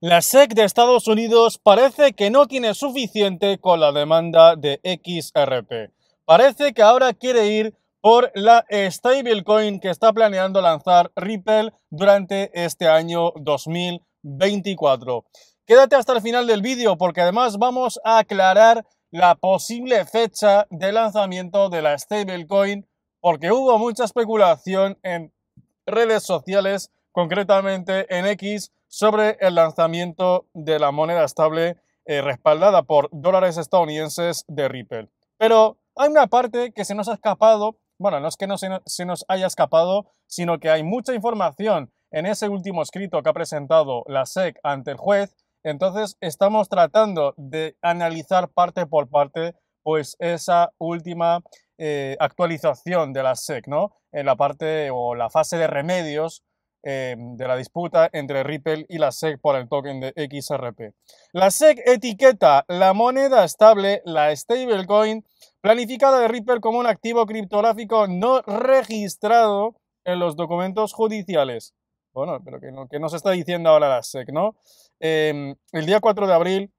La SEC de Estados Unidos parece que no tiene suficiente con la demanda de XRP. Parece que ahora quiere ir por la stablecoin que está planeando lanzar Ripple durante este año 2024. Quédate hasta el final del vídeo porque además vamos a aclarar la posible fecha de lanzamiento de la stablecoin porque hubo mucha especulación en redes sociales concretamente en X, sobre el lanzamiento de la moneda estable eh, respaldada por dólares estadounidenses de Ripple. Pero hay una parte que se nos ha escapado, bueno, no es que no se, nos haya escapado, sino que hay mucha información en ese último escrito que ha presentado la SEC ante el juez. Entonces estamos tratando de analizar parte por parte pues esa última eh, actualización de la SEC, ¿no? En la parte o la fase de remedios Em, de la disputa entre Ripple y la SEC por el token de XRP. La SEC etiqueta la moneda estable, la stablecoin, planificada de Ripple como un activo criptográfico no registrado en los documentos judiciales. Bueno, pero que, que nos está diciendo ahora la SEC, ¿no? Em, el día 4 de abril,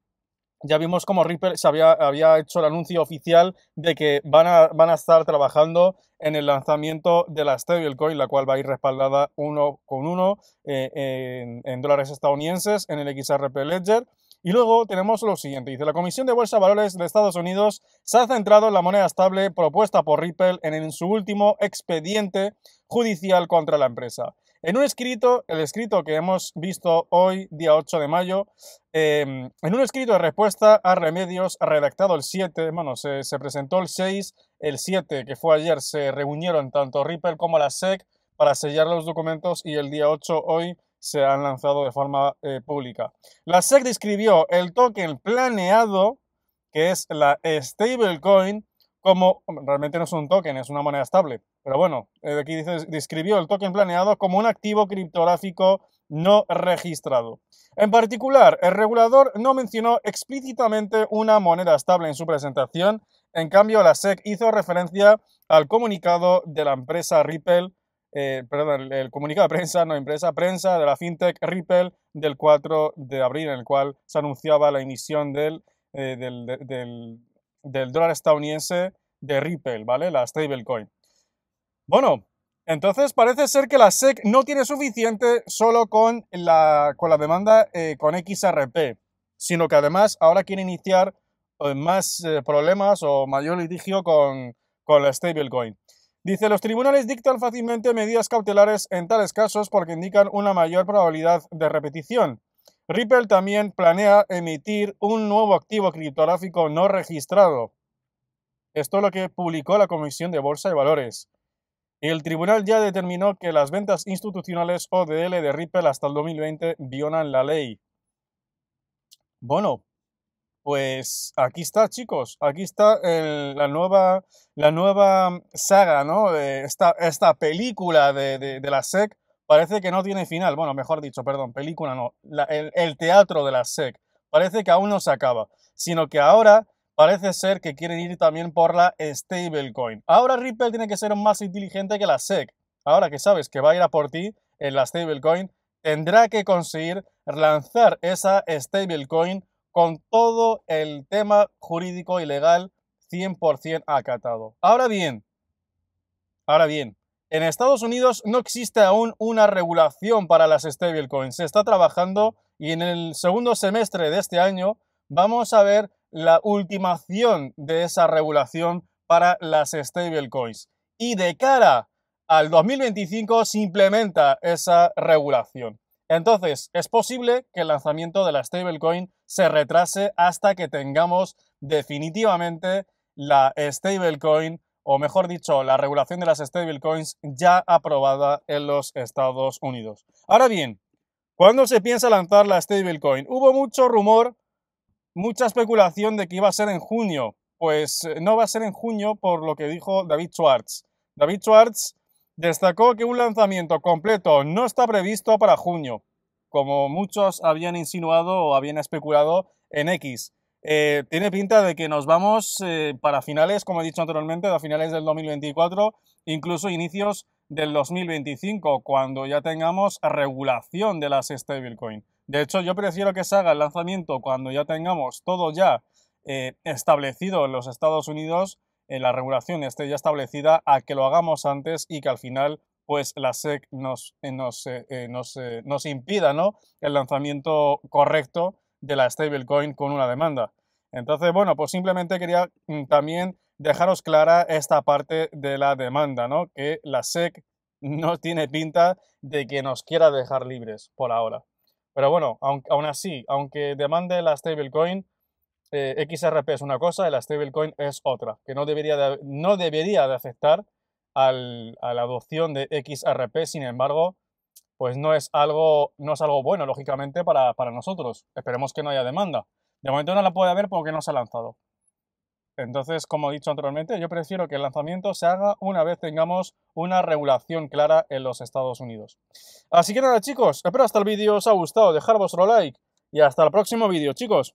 ya vimos como Ripple se había, hecho el anuncio oficial de que van a, estar trabajando en el lanzamiento de la stablecoin, la cual va a ir respaldada uno con uno eh, en, dólares estadounidenses en el XRP Ledger. Y luego tenemos lo siguiente, dice, la Comisión de Bolsa de Valores de Estados Unidos se ha centrado en la moneda estable propuesta por Ripple en su último expediente judicial contra la empresa. En un escrito, el escrito que hemos visto hoy, día 8 de mayo, em, en un escrito de respuesta a remedios redactado el 7, bueno, se, presentó el 6, el 7 que fue ayer se reunieron tanto Ripple como la SEC para sellar los documentos y el día 8 hoy se han lanzado de forma eh, pública. La SEC describió el token planeado, que es la stablecoin, como, realmente no es un token, es una moneda estable, pero bueno, eh, aquí dice, describió el token planeado como un activo criptográfico no registrado. En particular, el regulador no mencionó explícitamente una moneda estable en su presentación, en cambio la SEC hizo referencia al comunicado de la empresa Ripple, eh, perdón, el comunicado de prensa, no empresa, prensa de la fintech Ripple del 4 de abril, en el cual se anunciaba la emisión del eh, dólar estadounidense de Ripple, ¿vale? La stablecoin. Bueno, entonces parece ser que la SEC no tiene suficiente solo con la, con la demanda eh, con XRP, sino que además ahora quiere iniciar eh, más eh, problemas o mayor litigio con, con la stablecoin. Dice, los tribunales dictan fácilmente medidas cautelares en tales casos porque indican una mayor probabilidad de repetición. Ripple también planea emitir un nuevo activo criptográfico no registrado. Esto es lo que publicó la Comisión de Bolsa y Valores. El tribunal ya determinó que las ventas institucionales ODL de Ripple hasta el 2020 violan la ley. Bueno, pues aquí está, chicos. Aquí está la, nueva, la nueva saga, ¿no? Esta, película de, la SEC parece que no tiene final. Bueno, mejor dicho, perdón, película no. el teatro de la SEC parece que aún no se acaba, sino que ahora parece ser que quieren ir también por la stablecoin. Ahora Ripple tiene que ser más inteligente que la SEC. Ahora que sabes que va a ir a por ti en la stablecoin, tendrá que conseguir lanzar esa stablecoin con todo el tema jurídico y legal 100% acatado. Ahora bien, ahora bien, en Estados Unidos no existe aún una regulación para las stablecoins. Se está trabajando y en el segundo semestre de este año vamos a ver la ultimación de esa regulación para las stablecoins. Y de cara al 2025 se implementa esa regulación. Entonces, es posible que el lanzamiento de la stablecoin se retrase hasta que tengamos definitivamente la stablecoin, o mejor dicho, la regulación de las stablecoins ya aprobada en los Estados Unidos. Ahora bien, ¿cuándo se piensa lanzar la stablecoin? Hubo mucho rumor mucha especulación de que iba a ser en junio. Pues eh, no va a ser en junio por lo que dijo David Schwartz. David Schwartz destacó que un lanzamiento completo no está previsto para junio, como muchos habían insinuado o habían especulado en X. Eh, tiene pinta de que nos vamos eh, para finales, como he dicho anteriormente, a finales del 2024, incluso inicios del 2025, cuando ya tengamos regulación de las stablecoin. De hecho, yo prefiero que se haga el lanzamiento cuando ya tengamos todo ya eh, establecido en los Estados Unidos, en la regulación esté ya establecida, a que lo hagamos antes y que al final pues la SEC nos, eh, eh, nos, impida ¿no? el lanzamiento correcto de la stablecoin con una demanda. Entonces, bueno, pues simplemente quería mm, también dejaros clara esta parte de la demanda, ¿no? que la SEC no tiene pinta de que nos quiera dejar libres por ahora. Pero bueno, aun, aún así, aunque demande la stablecoin, eh, XRP es una cosa y la stablecoin es otra, que no debería de, no debería de afectar a la adopción de XRP, sin embargo, pues no es algo, no es algo bueno, lógicamente, para, para nosotros. Esperemos que no haya demanda. De momento no la puede haber porque no se ha lanzado. Entonces, como he dicho anteriormente, yo prefiero que el lanzamiento se haga una vez tengamos una regulación clara en los Estados Unidos. Así que nada chicos, espero hasta el vídeo os ha gustado, dejar vuestro like y hasta el próximo vídeo chicos.